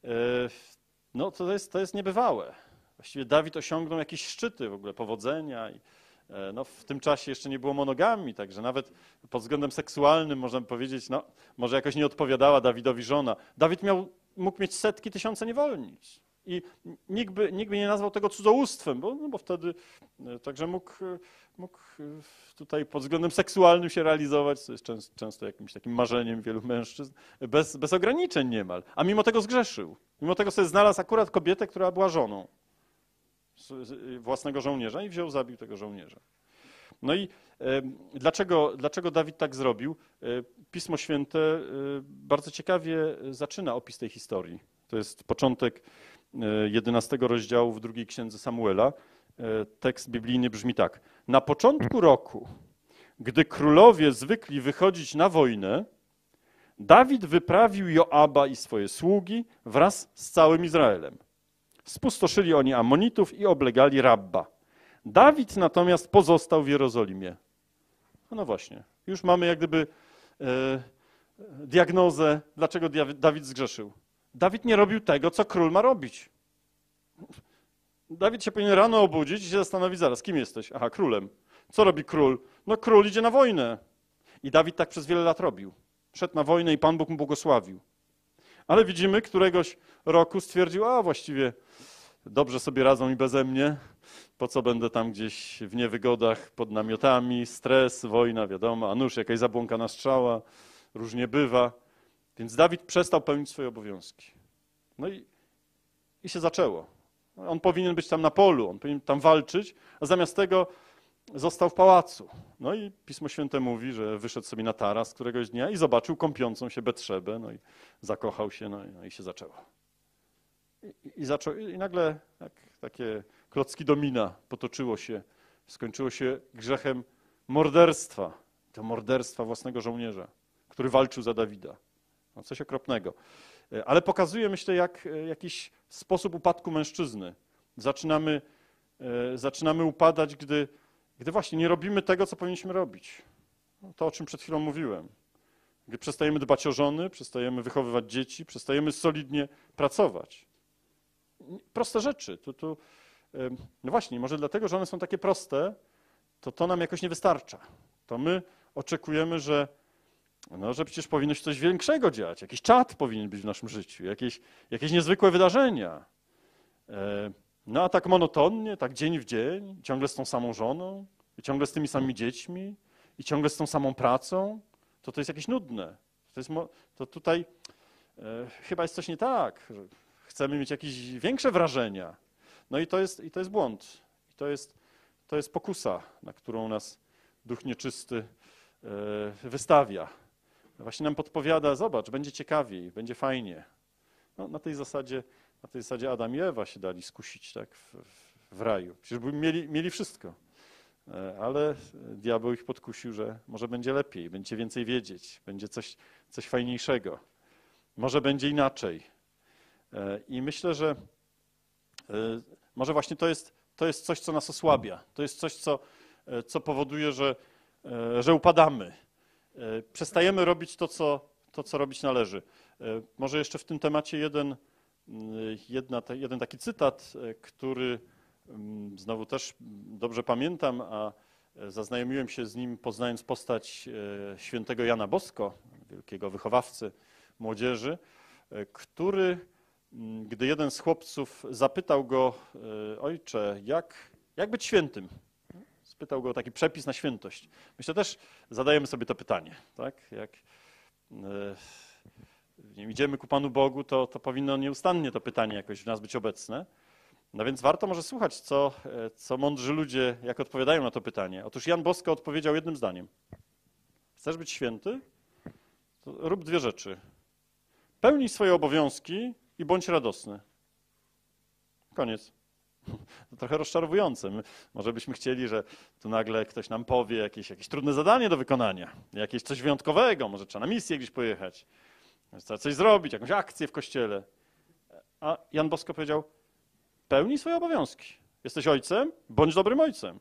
e, no, to, jest, to jest niebywałe. Właściwie Dawid osiągnął jakieś szczyty w ogóle powodzenia i, e, no, w tym czasie jeszcze nie było monogami, także nawet pod względem seksualnym można by powiedzieć, no, może jakoś nie odpowiadała Dawidowi żona. Dawid miał, mógł mieć setki tysiące niewolnic. I nikt by, nikt by nie nazwał tego cudzołóstwem, bo, no bo wtedy e, także mógł, e, mógł e, tutaj pod względem seksualnym się realizować, co jest często, często jakimś takim marzeniem wielu mężczyzn, bez, bez ograniczeń niemal. A mimo tego zgrzeszył. Mimo tego sobie znalazł akurat kobietę, która była żoną własnego żołnierza i wziął, zabił tego żołnierza. No i dlaczego, dlaczego Dawid tak zrobił? Pismo Święte bardzo ciekawie zaczyna opis tej historii. To jest początek 11 e, rozdziału w drugiej księdze Samuela. E, tekst biblijny brzmi tak. Na początku roku, gdy królowie zwykli wychodzić na wojnę, Dawid wyprawił Joaba i swoje sługi wraz z całym Izraelem. Spustoszyli oni Amonitów i oblegali Rabba. Dawid natomiast pozostał w Jerozolimie. No właśnie, już mamy jak gdyby e, diagnozę, dlaczego Dawid zgrzeszył. Dawid nie robił tego, co król ma robić. Dawid się powinien rano obudzić i się zastanowić zaraz, kim jesteś? Aha, królem. Co robi król? No król idzie na wojnę. I Dawid tak przez wiele lat robił. Szedł na wojnę i Pan Bóg mu błogosławił. Ale widzimy, któregoś roku stwierdził, a właściwie dobrze sobie radzą i beze mnie. Po co będę tam gdzieś w niewygodach, pod namiotami, stres, wojna, wiadomo, a nóż jakaś zabłąkana strzała, różnie bywa. Więc Dawid przestał pełnić swoje obowiązki. No i, i się zaczęło. On powinien być tam na polu, on powinien tam walczyć, a zamiast tego został w pałacu. No i Pismo Święte mówi, że wyszedł sobie na taras któregoś dnia i zobaczył kąpiącą się Betrzebę, no i zakochał się, no i, no i się zaczęło. I, i, zaczął, i nagle takie klocki domina potoczyło się, skończyło się grzechem morderstwa, to morderstwa własnego żołnierza, który walczył za Dawida. No coś okropnego. E, ale pokazuje, myślę, jak e, jakiś sposób upadku mężczyzny. Zaczynamy, e, zaczynamy upadać, gdy, gdy właśnie nie robimy tego, co powinniśmy robić. No, to, o czym przed chwilą mówiłem. Gdy przestajemy dbać o żony, przestajemy wychowywać dzieci, przestajemy solidnie pracować. Proste rzeczy. Tu, tu, no właśnie, może dlatego, że one są takie proste, to to nam jakoś nie wystarcza. To my oczekujemy, że no, że przecież powinno się coś większego dziać, jakiś czat powinien być w naszym życiu, jakieś, jakieś niezwykłe wydarzenia. E, no a tak monotonnie, tak dzień w dzień, ciągle z tą samą żoną, i ciągle z tymi samymi dziećmi, i ciągle z tą samą pracą, to to jest jakieś nudne. To, jest, to tutaj e, chyba jest coś nie tak. Chcemy mieć jakieś większe wrażenia. No i to jest, i to jest błąd. I to jest, to jest pokusa, na którą nas duch nieczysty e, wystawia właśnie nam podpowiada, zobacz, będzie ciekawiej, będzie fajnie. No, na tej zasadzie, na tej zasadzie Adam i Ewa się dali skusić tak, w, w raju. Przecież mieli, mieli wszystko. E, ale diabeł ich podkusił, że może będzie lepiej, będzie więcej wiedzieć, będzie coś, coś fajniejszego, może będzie inaczej. E, I myślę, że e, może właśnie to jest, to jest coś, co nas osłabia, to jest coś, co, co powoduje, że, że upadamy, E, przestajemy robić to, co, to, co robić należy. E, może jeszcze w tym temacie jeden, jedna, jeden taki cytat, e, który znowu też dobrze pamiętam, a zaznajomiłem się z nim poznając postać świętego Jana Bosko, wielkiego wychowawcy młodzieży, który, gdy jeden z chłopców zapytał go, ojcze, jak, jak być świętym? spytał go o taki przepis na świętość. Myślę też, zadajemy sobie to pytanie, tak? Jak wiem, e, idziemy ku Panu Bogu, to, to powinno nieustannie to pytanie jakoś w nas być obecne. No więc warto może słuchać, co, e, co mądrzy ludzie, jak odpowiadają na to pytanie. Otóż Jan Bosko odpowiedział jednym zdaniem. Chcesz być święty? To rób dwie rzeczy. Pełnij swoje obowiązki i bądź radosny. Koniec. To (laughs) no, trochę rozczarowujące. My, może byśmy chcieli, że tu nagle ktoś nam powie jakieś, jakieś trudne zadanie do wykonania, jakieś coś wyjątkowego, może trzeba na misję gdzieś pojechać, trzeba coś zrobić, jakąś akcję w kościele. A Jan Bosko powiedział, pełnij swoje obowiązki. Jesteś ojcem, bądź dobrym ojcem.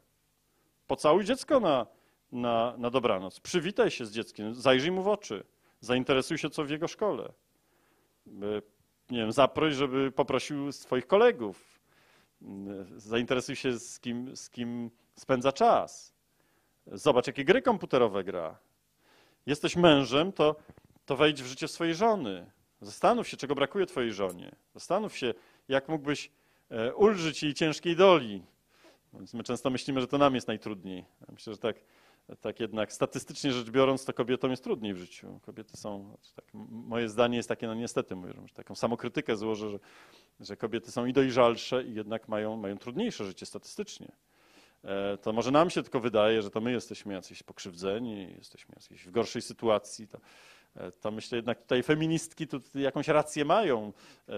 Pocałuj dziecko na, na, na dobranoc. Przywitaj się z dzieckiem, zajrzyj mu w oczy. Zainteresuj się, co w jego szkole. E, nie wiem, zaproś, żeby poprosił swoich kolegów, E, zainteresuj się z kim, z kim spędza czas. Zobacz, jakie gry komputerowe gra. Jesteś mężem, to, to wejdź w życie swojej żony. Zastanów się, czego brakuje twojej żonie. Zastanów się, jak mógłbyś e, ulżyć jej ciężkiej doli. My często myślimy, że to nam jest najtrudniej. Myślę, że tak tak jednak statystycznie rzecz biorąc, to kobietom jest trudniej w życiu. Kobiety są, tak, moje zdanie jest takie, no niestety, mówię, że taką samokrytykę złożę, że, że kobiety są i dojrzalsze i jednak mają, mają trudniejsze życie statystycznie. E, to może nam się tylko wydaje, że to my jesteśmy jacyś pokrzywdzeni, jesteśmy jacyś w gorszej sytuacji. To, e, to myślę jednak tutaj feministki tu jakąś rację mają,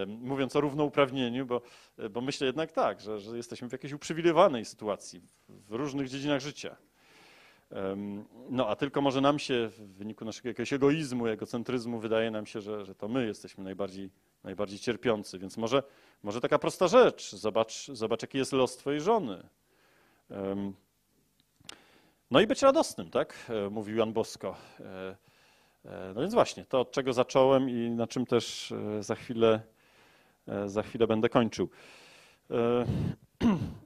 mówiąc o równouprawnieniu, bo, bo myślę jednak tak, że, że jesteśmy w jakiejś uprzywilejowanej sytuacji w różnych dziedzinach życia. No a tylko może nam się w wyniku naszego jakiegoś egoizmu, egocentryzmu wydaje nam się, że, że to my jesteśmy najbardziej, najbardziej cierpiący. Więc może, może taka prosta rzecz. Zobacz, zobacz, jaki jest los twojej żony. No i być radosnym, tak? E, mówił Jan Bosko. E, e, no więc właśnie, to od czego zacząłem i na czym też za chwilę, za chwilę będę kończył. (clears throat)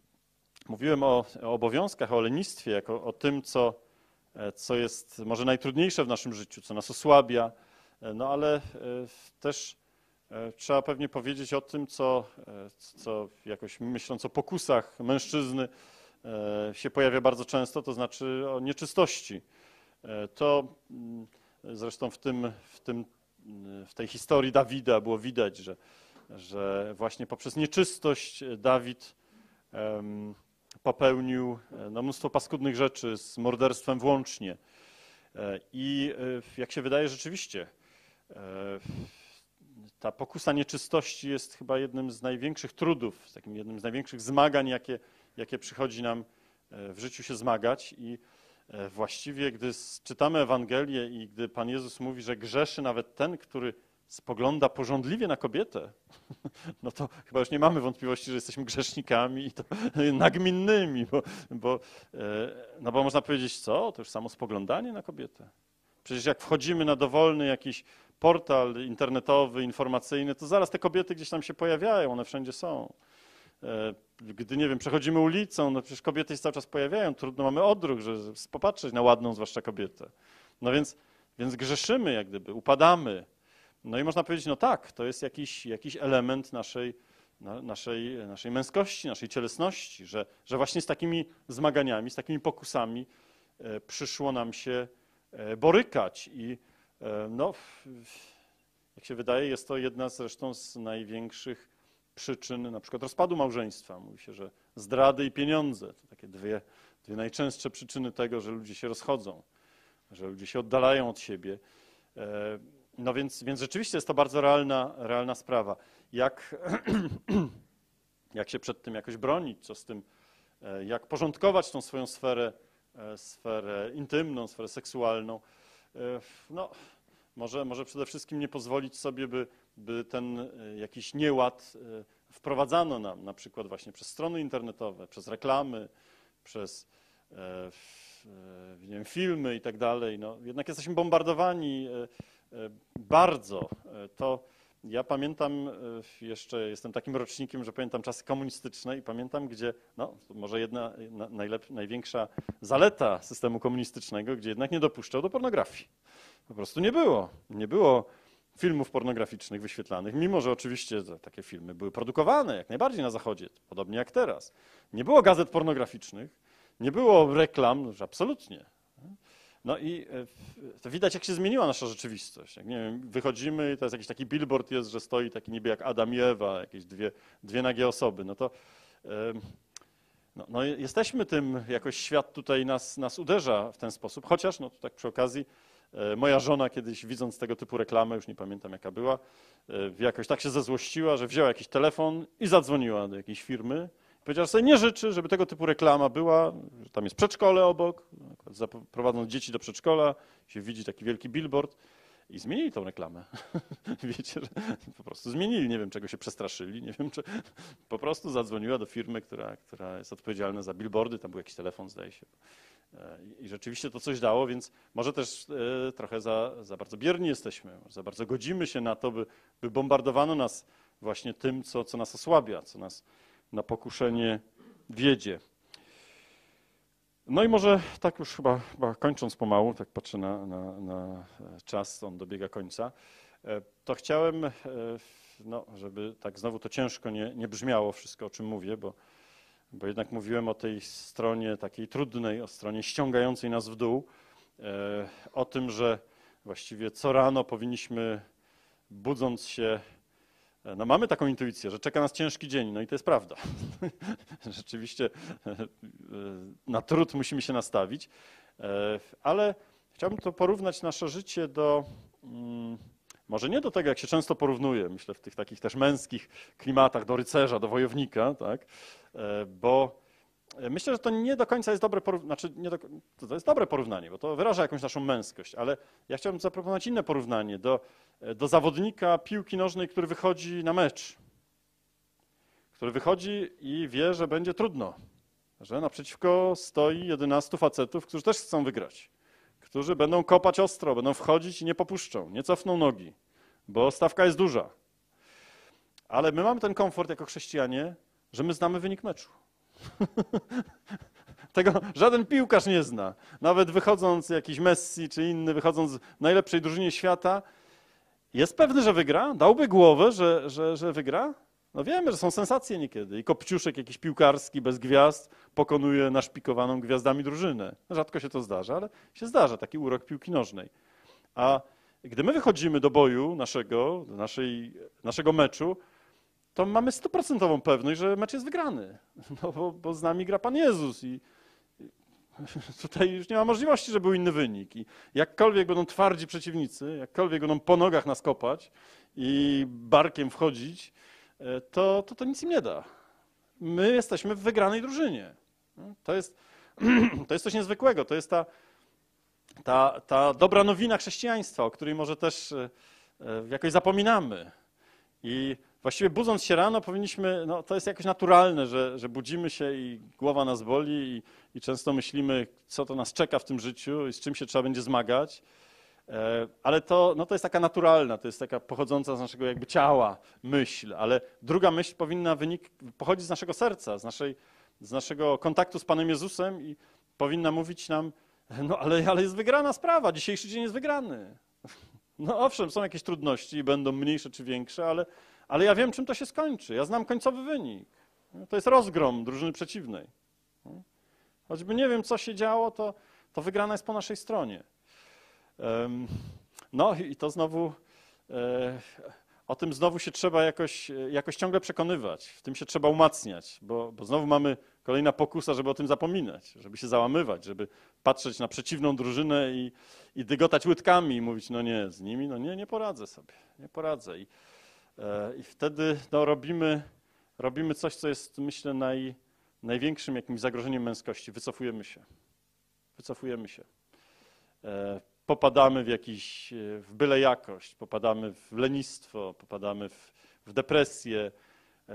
Mówiłem o, o obowiązkach, o lenistwie, jako o tym, co, e, co jest może najtrudniejsze w naszym życiu, co nas osłabia, e, no ale e, też trzeba pewnie powiedzieć o tym, co, co jakoś myśląc o pokusach mężczyzny się pojawia bardzo często, to znaczy o nieczystości. To mm, zresztą w, tym, w, tym, mm, w tej historii Dawida było widać, że, że właśnie poprzez nieczystość Dawid popełnił e, no, mnóstwo paskudnych rzeczy, z morderstwem włącznie. E, I e, jak się wydaje, rzeczywiście ta pokusa nieczystości jest chyba jednym z największych trudów, takim jednym z największych zmagań, jakie, jakie przychodzi nam w życiu się zmagać. I właściwie, gdy czytamy Ewangelię i gdy Pan Jezus mówi, że grzeszy nawet ten, który spogląda porządliwie na kobietę, (laughs) no to chyba już nie mamy wątpliwości, że jesteśmy grzesznikami i to (laughs) nagminnymi, bo, bo, e, no bo można powiedzieć, co? To już samo spoglądanie na kobietę. Przecież jak wchodzimy na dowolny jakiś portal internetowy, informacyjny, to zaraz te kobiety gdzieś tam się pojawiają, one wszędzie są. E, gdy, nie wiem, przechodzimy ulicą, no przecież kobiety się cały czas pojawiają, trudno mamy odruch, że popatrzeć na ładną, zwłaszcza kobietę. No więc, więc grzeszymy jak gdyby, upadamy, no i można powiedzieć, no tak, to jest jakiś, jakiś element naszej, na, naszej, naszej męskości, naszej cielesności, że, że właśnie z takimi zmaganiami, z takimi pokusami e, przyszło nam się e, borykać. I e, no, jak się wydaje, jest to jedna zresztą z największych przyczyn na przykład rozpadu małżeństwa. Mówi się, że zdrady i pieniądze to takie dwie, dwie najczęstsze przyczyny tego, że ludzie się rozchodzą, że ludzie się oddalają od siebie. No więc, więc rzeczywiście jest to bardzo realna, realna sprawa. Jak, (clears throat) jak się przed tym jakoś bronić, co z tym, e, jak porządkować tą swoją sferę, e, sferę intymną, sferę seksualną. E, no, może, może przede wszystkim nie pozwolić sobie, by, by ten jakiś nieład wprowadzano nam, na przykład właśnie przez strony internetowe, przez reklamy, przez nie wiem, filmy i tak dalej. No, jednak jesteśmy bombardowani E, bardzo. E, to ja pamiętam e, jeszcze, jestem takim rocznikiem, że pamiętam czasy komunistyczne i pamiętam, gdzie, no może jedna najlep, największa zaleta systemu komunistycznego, gdzie jednak nie dopuszczał do pornografii. Po prostu nie było. Nie było filmów pornograficznych wyświetlanych, mimo że oczywiście takie filmy były produkowane jak najbardziej na Zachodzie, podobnie jak teraz. Nie było gazet pornograficznych, nie było reklam, już no, absolutnie. No i e, to widać, jak się zmieniła nasza rzeczywistość. Jak, nie wiem, wychodzimy i to jest jakiś taki billboard jest, że stoi taki niby jak Adam i Ewa, jakieś dwie, dwie nagie osoby. No to no, no jesteśmy tym, jakoś świat tutaj nas, nas uderza w ten sposób, chociaż no to tak przy okazji e, Moja żona kiedyś widząc tego typu reklamę, już nie pamiętam jaka była, e, jakoś tak się zezłościła, że wzięła jakiś telefon i zadzwoniła do jakiejś firmy, Powiedział sobie, nie życzy, żeby tego typu reklama była, że tam jest przedszkole obok, prowadzą dzieci do przedszkola, się widzi taki wielki billboard i zmienili tą reklamę. (laughs) Wiecie, po prostu zmienili, nie wiem czego się przestraszyli, nie wiem czy... Po prostu zadzwoniła do firmy, która, która jest odpowiedzialna za billboardy, tam był jakiś telefon zdaje się. E, I rzeczywiście to coś dało, więc może też e, trochę za, za bardzo bierni jesteśmy, za bardzo godzimy się na to, by, by bombardowano nas właśnie tym, co, co nas osłabia, co nas na pokuszenie wiedzie. No i może tak już chyba, chyba kończąc pomału, tak patrzę na, na, na, e, czas, on dobiega końca, e, to chciałem, e, no, żeby tak znowu to ciężko nie, nie brzmiało wszystko, o czym mówię, bo, bo jednak mówiłem o tej stronie takiej trudnej, o stronie ściągającej nas w dół, o tym, że właściwie co rano powinniśmy budząc się E, no mamy taką intuicję, że czeka nas ciężki dzień, no i to jest prawda. (laughs) Rzeczywiście e, e, na trud musimy się nastawić, ale chciałbym to porównać nasze życie do, mm, może nie do tego, jak się często porównuje, myślę w tych takich też męskich klimatach, do rycerza, do wojownika, tak? bo myślę, że to nie do końca jest dobre porównanie, znaczy nie do, to jest dobre porównanie, bo to wyraża jakąś naszą męskość, ale ja chciałbym zaproponować inne porównanie do do zawodnika piłki nożnej, który wychodzi na mecz, który wychodzi i wie, że będzie trudno, że naprzeciwko stoi 11 facetów, którzy też chcą wygrać, którzy będą kopać ostro, będą wchodzić i nie popuszczą, nie cofną nogi, bo stawka jest duża. Ale my mamy ten komfort jako chrześcijanie, że my znamy wynik meczu. (laughs) Tego żaden piłkarz nie zna. Nawet wychodząc jakiś Messi czy inny, wychodząc w najlepszej drużynie świata, jest pewny, że wygra? Dałby głowę, że, że, że wygra? No wiemy, że są sensacje niekiedy. I Kopciuszek jakiś piłkarski bez gwiazd pokonuje naszpikowaną gwiazdami drużynę. Rzadko się to zdarza, ale się zdarza, taki urok piłki nożnej. A gdy my wychodzimy do boju naszego, do naszej, naszego meczu, to mamy stuprocentową pewność, że mecz jest wygrany, (laughs) no bo, bo z nami gra Pan Jezus i (laughs) tutaj już nie ma możliwości, żeby był inny wynik. I jakkolwiek będą twardzi przeciwnicy, jakkolwiek będą po nogach nas kopać i barkiem wchodzić, e, to to, to nic im nie da. My jesteśmy w wygranej drużynie. No, to jest, (clears throat) to jest coś niezwykłego. To jest ta, ta, ta dobra nowina chrześcijaństwa, o której może też e, e, jakoś zapominamy. I Właściwie budząc się rano powinniśmy, no to jest jakoś naturalne, że, że budzimy się i głowa nas boli i, i często myślimy, co to nas czeka w tym życiu i z czym się trzeba będzie zmagać. E, ale to, no to jest taka naturalna, to jest taka pochodząca z naszego jakby ciała myśl, ale druga myśl powinna wynik, pochodzić z naszego serca, z, naszej, z naszego kontaktu z Panem Jezusem i powinna mówić nam, no ale, ale jest wygrana sprawa, dzisiejszy dzień jest wygrany. (laughs) No owszem, są jakieś trudności, będą mniejsze czy większe, ale ale ja wiem, czym to się skończy. Ja znam końcowy wynik. To jest rozgrom drużyny przeciwnej. Choćby nie wiem, co się działo, to, to wygrana jest po naszej stronie. No i to znowu, e, o tym znowu się trzeba jakoś, jakoś ciągle przekonywać, w tym się trzeba umacniać, bo, bo znowu mamy kolejna pokusa, żeby o tym zapominać, żeby się załamywać, żeby patrzeć na przeciwną drużynę i, i dygotać łydkami i mówić, no nie, z nimi, no nie, nie poradzę sobie, nie poradzę. I, E, I wtedy no, robimy, robimy coś, co jest, myślę, naj, największym jakimś zagrożeniem męskości. Wycofujemy się. Wycofujemy się. E, popadamy w jakiś, e, w byle jakość, popadamy w lenistwo, popadamy w, w depresję.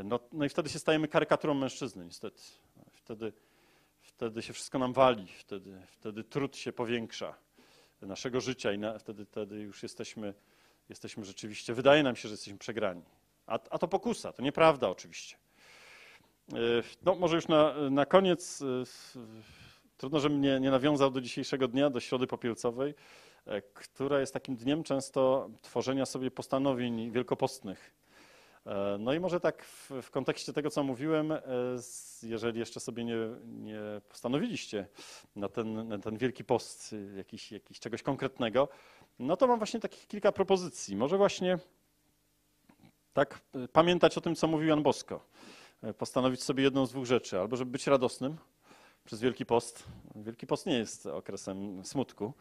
No, no i wtedy się stajemy karykaturą mężczyzny, niestety. Wtedy, wtedy się wszystko nam wali, wtedy, wtedy trud się powiększa naszego życia i na, wtedy, wtedy już jesteśmy jesteśmy rzeczywiście, wydaje nam się, że jesteśmy przegrani. A, a to pokusa, to nieprawda oczywiście. E, no, może już na, na koniec, e, trudno, żebym nie, nie nawiązał do dzisiejszego dnia, do Środy Popielcowej, e, która jest takim dniem często tworzenia sobie postanowień wielkopostnych. No i może tak w, w, kontekście tego, co mówiłem, jeżeli jeszcze sobie nie, nie postanowiliście na ten, na ten wielki post jakiś, jakiś czegoś konkretnego, no to mam właśnie takich kilka propozycji. Może właśnie tak y, pamiętać o tym, co mówił Jan Bosko. Y, postanowić sobie jedną z dwóch rzeczy, albo żeby być radosnym przez Wielki Post. Wielki Post nie jest okresem smutku,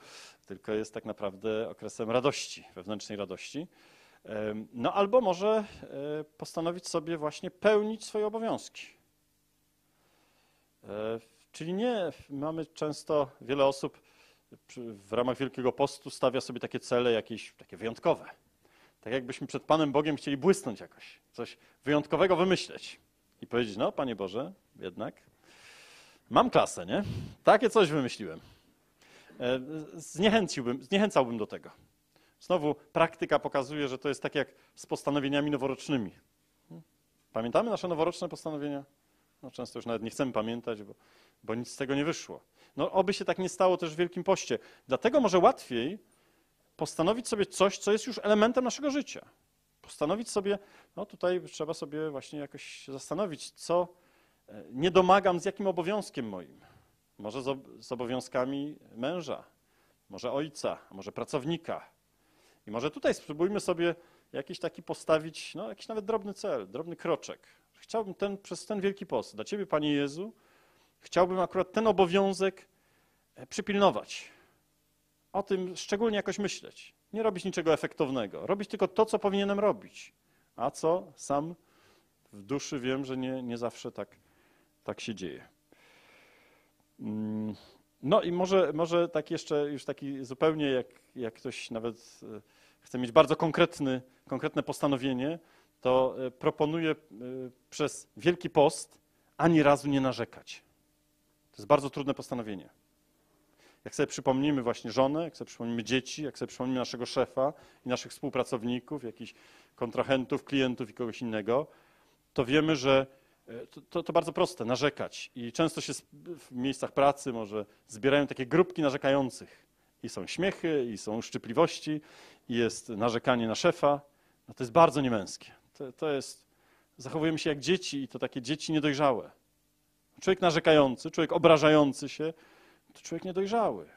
tylko jest tak naprawdę okresem radości, wewnętrznej radości. No albo może y, postanowić sobie właśnie pełnić swoje obowiązki. E, czyli nie mamy często wiele osób w ramach Wielkiego Postu stawia sobie takie cele jakieś takie wyjątkowe. Tak jakbyśmy przed Panem Bogiem chcieli błysnąć jakoś, coś wyjątkowego wymyśleć i powiedzieć, no Panie Boże, jednak mam klasę, nie? Takie coś wymyśliłem. E, zniechęciłbym, zniechęcałbym do tego. Znowu praktyka pokazuje, że to jest tak jak z postanowieniami noworocznymi. Pamiętamy nasze noworoczne postanowienia? No, często już nawet nie chcemy pamiętać, bo, bo nic z tego nie wyszło. No oby się tak nie stało też w Wielkim Poście. Dlatego może łatwiej postanowić sobie coś, co jest już elementem naszego życia. Postanowić sobie, no tutaj trzeba sobie właśnie jakoś zastanowić, co e, nie domagam z jakim obowiązkiem moim. Może z obowiązkami męża, może ojca, może pracownika. I może tutaj spróbujmy sobie jakiś taki postawić, no jakiś nawet drobny cel, drobny kroczek. Chciałbym ten, przez ten wielki post dla Ciebie, Panie Jezu, chciałbym akurat ten obowiązek e, przypilnować. O tym szczególnie jakoś myśleć. Nie robić niczego efektownego. Robić tylko to, co powinienem robić. A co sam w duszy wiem, że nie, nie zawsze tak, tak się dzieje. Mm, no i może, może tak jeszcze, już taki zupełnie, jak, jak ktoś nawet e, chce mieć bardzo konkretny, konkretne postanowienie, to e, proponuję przez Wielki Post ani razu nie narzekać. To jest bardzo trudne postanowienie. Jak sobie przypomnimy właśnie żonę, jak sobie przypomnimy dzieci, jak sobie przypomnimy naszego szefa i naszych współpracowników, jakichś kontrahentów, klientów i kogoś innego, to wiemy, że e, to, to, to, bardzo proste, narzekać. I często się w miejscach pracy może zbierają takie grupki narzekających. I są śmiechy, i są szczypliwości, i jest narzekanie na szefa. No to jest bardzo niemęskie. To, to jest, zachowujemy się jak dzieci i to takie dzieci niedojrzałe. Człowiek narzekający, człowiek obrażający się, to człowiek niedojrzały.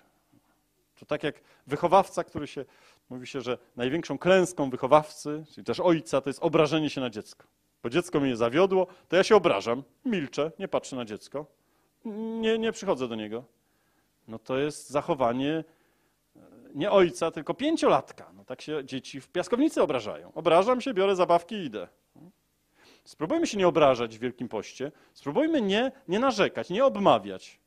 To tak jak wychowawca, który się, mówi się, że największą klęską wychowawcy, czyli też ojca, to jest obrażenie się na dziecko. Bo dziecko mnie zawiodło, to ja się obrażam, milczę, nie patrzę na dziecko, nie, nie przychodzę do niego. No to jest zachowanie e, nie ojca, tylko pięciolatka. No tak się dzieci w piaskownicy obrażają. Obrażam się, biorę zabawki i idę. Spróbujmy się nie obrażać w Wielkim Poście, spróbujmy nie, nie narzekać, nie obmawiać.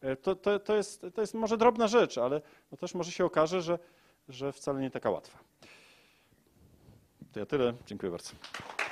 E, to, to, to, jest, to jest może drobna rzecz, ale no też może się okaże, że, że wcale nie taka łatwa. To ja tyle. Dziękuję bardzo.